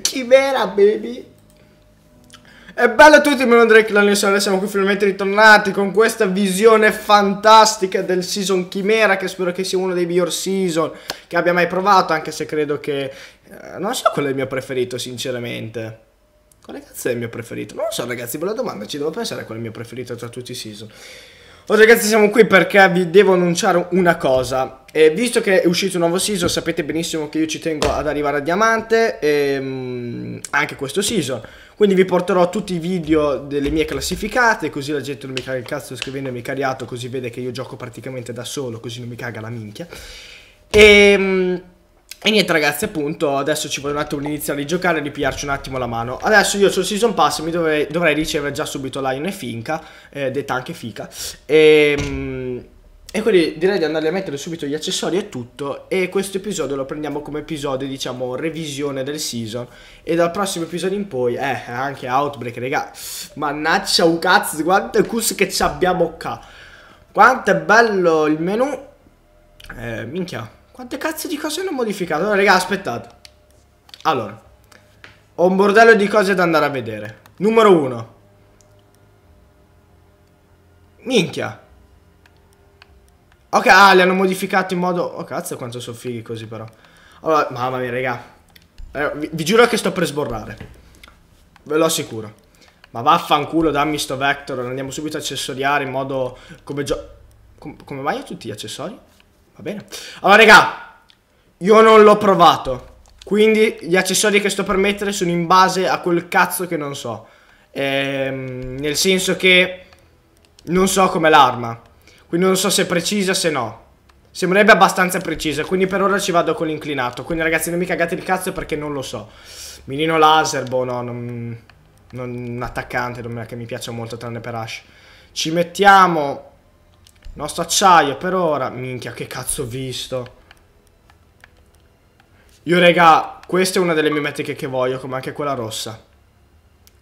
Chimera, baby. E bello a tutti, me lo Drake, la Nessale, siamo qui finalmente ritornati con questa visione fantastica del Season Chimera, che spero che sia uno dei miglior Season che abbia mai provato, anche se credo che... Eh, non so quello è il mio preferito, sinceramente. Quale cazzo è il mio preferito? Non lo so, ragazzi, bella domanda, ci devo pensare a qual è il mio preferito tra tutti i Season. Oh ragazzi siamo qui perché vi devo annunciare una cosa e Visto che è uscito un nuovo season sapete benissimo che io ci tengo ad arrivare a diamante e, ehm, mh, Anche questo season Quindi vi porterò tutti i video delle mie classificate Così la gente non mi caga il cazzo scrivendomi cariato Così vede che io gioco praticamente da solo Così non mi caga la minchia E... Ehm, e niente ragazzi appunto adesso ci vuole un attimo iniziare a giocare e ripigliarci un attimo la mano Adesso io sul season pass mi dovrei, dovrei ricevere già subito Lion e Finca eh, Detta anche Fica e, ehm, e, quindi direi di andarli a mettere subito gli accessori e tutto E questo episodio lo prendiamo come episodio diciamo revisione del season E dal prossimo episodio in poi eh anche Outbreak raga Mannaccia un cazzo quante cus che ci abbiamo qua Quanto è bello il menu eh, Minchia quante cazzo di cose hanno modificato? Allora, raga, aspettate. Allora, ho un bordello di cose da andare a vedere. Numero 1. Minchia. Ok, ah, li hanno modificati in modo... Oh, cazzo, quanto sono fighi così, però. Allora, mamma mia, raga. Eh, vi, vi giuro che sto per sborrare. Ve lo assicuro. Ma vaffanculo, dammi sto vector. Andiamo subito a accessoriare in modo... Come gio... Com come mai ho tutti gli accessori? Va bene. Allora, raga, io non l'ho provato. Quindi gli accessori che sto per mettere sono in base a quel cazzo che non so. Ehm, nel senso che non so come l'arma. Quindi non so se è precisa, se no. Sembrerebbe abbastanza precisa, quindi per ora ci vado con l'inclinato. Quindi ragazzi non mi cagate il cazzo perché non lo so. Minino laser, boh no, non, non attaccante, non è che mi piaccia molto tranne per Ash. Ci mettiamo nostro acciaio per ora. Minchia, che cazzo ho visto. Io, raga, questa è una delle mie metriche che voglio, come anche quella rossa.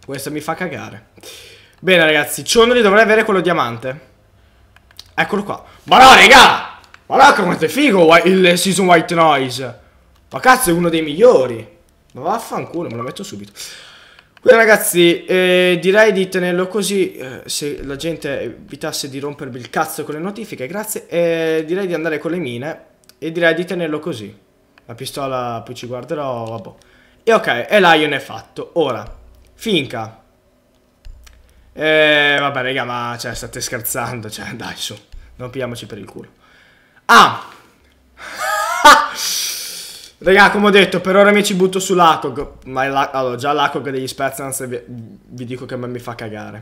Questa mi fa cagare. Bene, ragazzi, Ciondoli dovrei avere quello diamante. Eccolo qua. Ma no, raga! Ma no, quanto è figo il Season White Noise. Ma cazzo, è uno dei migliori. Ma vaffanculo, me lo metto subito. Beh ragazzi, eh, direi di tenerlo così, eh, se la gente evitasse di rompermi il cazzo con le notifiche, grazie, eh, direi di andare con le mine e direi di tenerlo così. La pistola poi ci guarderò, vabbè. E ok, e Lion è fatto. Ora, finca. Eh, vabbè raga, ma cioè, state scherzando, cioè, dai su, non pigliamoci per il culo. Ah! Raga, come ho detto, per ora mi ci butto su Lacog. Ma la... allora, già Lacog degli Spetsnaz vi... vi dico che mi fa cagare.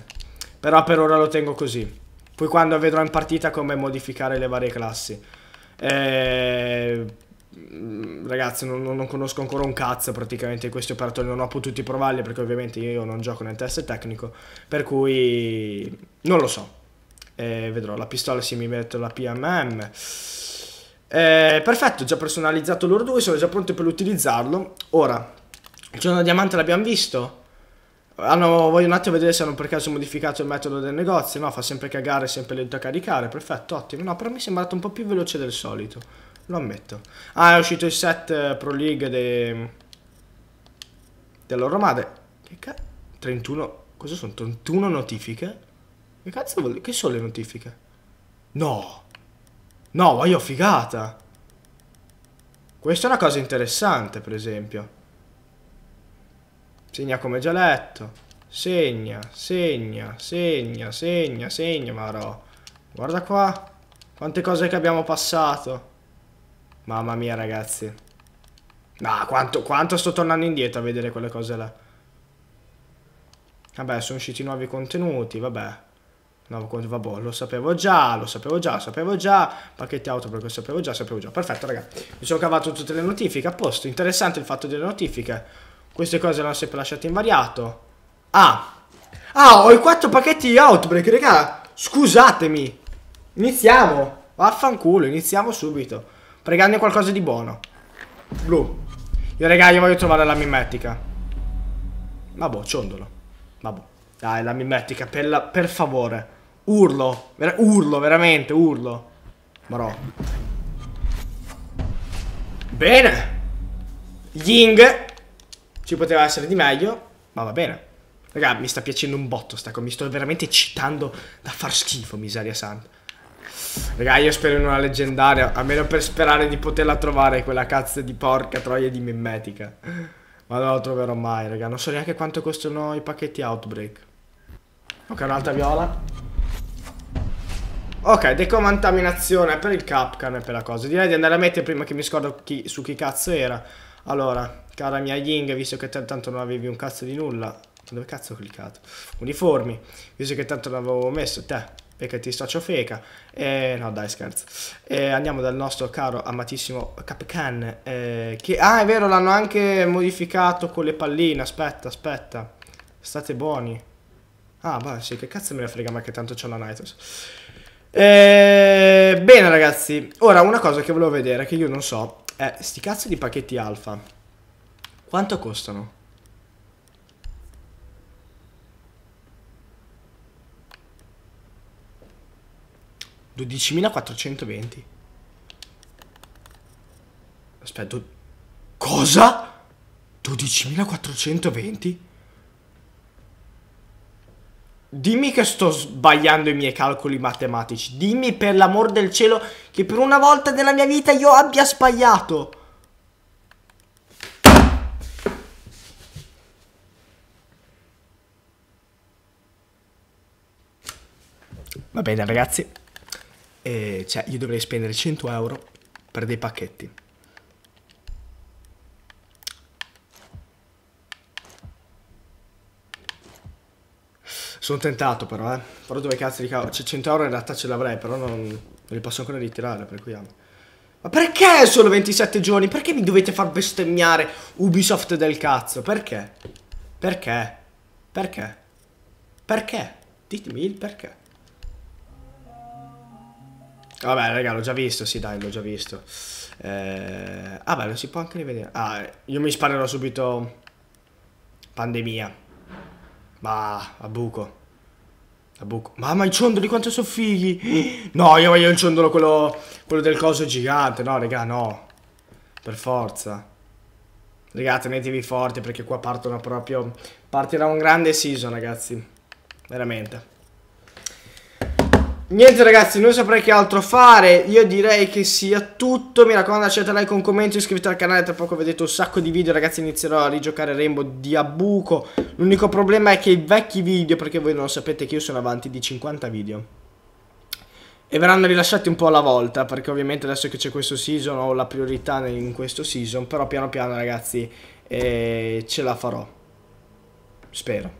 Però per ora lo tengo così. Poi quando vedrò in partita come modificare le varie classi. Eh, ragazzi, non, non, conosco ancora un cazzo praticamente questi operatori, non ho potuto provarli perché ovviamente io non gioco nel test tecnico, per cui non lo so. Eh, vedrò, la pistola si mi mette la PMM. Eh, perfetto, già personalizzato loro due, sono già pronti per utilizzarlo. Ora, il giorno diamante l'abbiamo visto. Ah voglio un attimo vedere se hanno per caso modificato il metodo del negozio. No, fa sempre cagare, sempre lento a caricare. Perfetto, ottimo. No, però mi è sembrato un po' più veloce del solito. Lo ammetto. Ah, è uscito il set eh, Pro League de... della loro madre. Che cazzo? 31... Cosa sono? 31 notifiche? Che cazzo vuol dire? Che sono le notifiche? No! No, ma io figata. Questa è una cosa interessante, per esempio. Segna come già letto. Segna, segna, segna, segna, segna, marò. Guarda qua. Quante cose che abbiamo passato. Mamma mia, ragazzi. Ma quanto, quanto sto tornando indietro a vedere quelle cose là. Vabbè, sono usciti nuovi contenuti, vabbè. No, vabbè, boh, lo sapevo già, lo sapevo già, lo sapevo già, pacchetti auto perché lo sapevo già, lo sapevo già. Perfetto, ragazzi, mi sono cavato tutte le notifiche, a posto. Interessante il fatto delle notifiche. Queste cose le ho sempre lasciate invariato. Ah! Ah, ho i quattro pacchetti di Outbreak, raga! Scusatemi! Iniziamo! Vaffanculo, iniziamo subito. Pregandone qualcosa di buono. Blu. Io, raga, io voglio trovare la mimetica. Vabbò, boh, ciondolo. Vabbò. Boh. Dai, la mimetica, per, la... per favore. Urlo, ver urlo, veramente, urlo. Marò. Bene. Ying. Ci poteva essere di meglio, ma va bene. Raga, mi sta piacendo un botto sta cosa, mi sto veramente citando da far schifo, miseria santa. Raga, io spero in una leggendaria, almeno per sperare di poterla trovare quella cazzo di porca troia di mimetica. Ma non la troverò mai, raga, non so neanche quanto costano i pacchetti Outbreak. Ok, un'altra viola. Ok, decontaminazione per il capcan e per la cosa. Direi di andare a mettere prima che mi scordo chi, su chi cazzo era. Allora, cara mia Ying, visto che tanto non avevi un cazzo di nulla. Dove cazzo ho cliccato? Uniformi, visto che tanto l'avevo messo, te perché ti sto feca. Eh, no, dai, scherzo. Eh, andiamo dal nostro caro, amatissimo Capcan. Eh, che, ah, è vero, l'hanno anche modificato con le palline. Aspetta, aspetta. State buoni. Ah, vabbè, sì, che cazzo me ne frega, ma che tanto c'ho la Nitros. Eh, bene ragazzi, ora una cosa che volevo vedere, che io non so, è sti cazzo di pacchetti alfa. Quanto costano? «12.420». Aspetta, cosa? «12.420»? Dimmi che sto sbagliando i miei calcoli matematici. Dimmi per l'amor del cielo che per una volta nella mia vita io abbia sbagliato. Va bene ragazzi. Eh, cioè, io dovrei spendere 100 euro per dei pacchetti. Sono tentato però, eh. Però dove cazzo di cavolo? Cioè, C'è 100 euro in realtà ce l'avrei, però non, non li posso ancora ritirare, per cui... amo. Ma perché solo 27 giorni? Perché mi dovete far bestemmiare Ubisoft del cazzo? Perché? Perché? Perché? Perché? Ditemi il perché. Vabbè, raga, l'ho già visto, sì, dai, l'ho già visto. Eh... Ah, beh, lo si può anche rivedere. Ah, io mi sparerò subito... Pandemia. Ma a buco. A buco. Mamma, i ciondoli quanto sono fighi. No, io voglio il ciondolo quello, quello del coso gigante. No, raga, no. Per forza. Raga, tenetevi forti perché qua partono proprio... Partirà un grande season, ragazzi. Veramente. Niente ragazzi, non saprei che altro fare, io direi che sia tutto, mi raccomando lasciate like, un commento, iscrivetevi al canale, tra poco vedete un sacco di video ragazzi, inizierò a rigiocare Rainbow di Abuco, l'unico problema è che i vecchi video, perché voi non sapete che io sono avanti di 50 video, e verranno rilasciati un po' alla volta, perché ovviamente adesso che c'è questo season ho la priorità in questo season, però piano piano ragazzi eh, ce la farò, spero.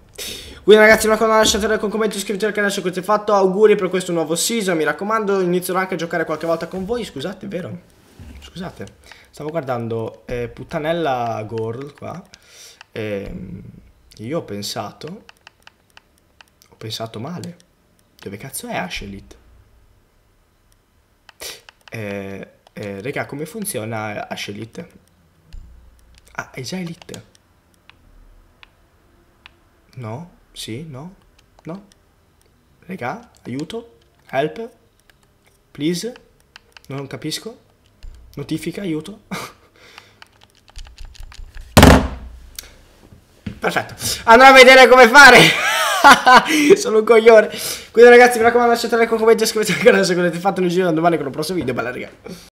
Quindi ragazzi una cosa lasciatela con commenti iscrivetevi al canale se questo è fatto Auguri per questo nuovo season Mi raccomando inizierò anche a giocare qualche volta con voi Scusate vero Scusate Stavo guardando eh, Puttanella Girl qua e ehm, Io ho pensato Ho pensato male Dove cazzo è Ashelit? Eh, eh, raga come funziona Ashelit? Ah è già Elite No? Sì? No? No? Regà, aiuto? Help? Please? Non capisco. Notifica, aiuto. Perfetto. Andrò a vedere come fare. Sono un coglione. Quindi ragazzi, mi raccomando, lasciate un like, un commento, iscrivetevi al canale se volete. fatto un giro, domani con un prossimo video. Bella raga.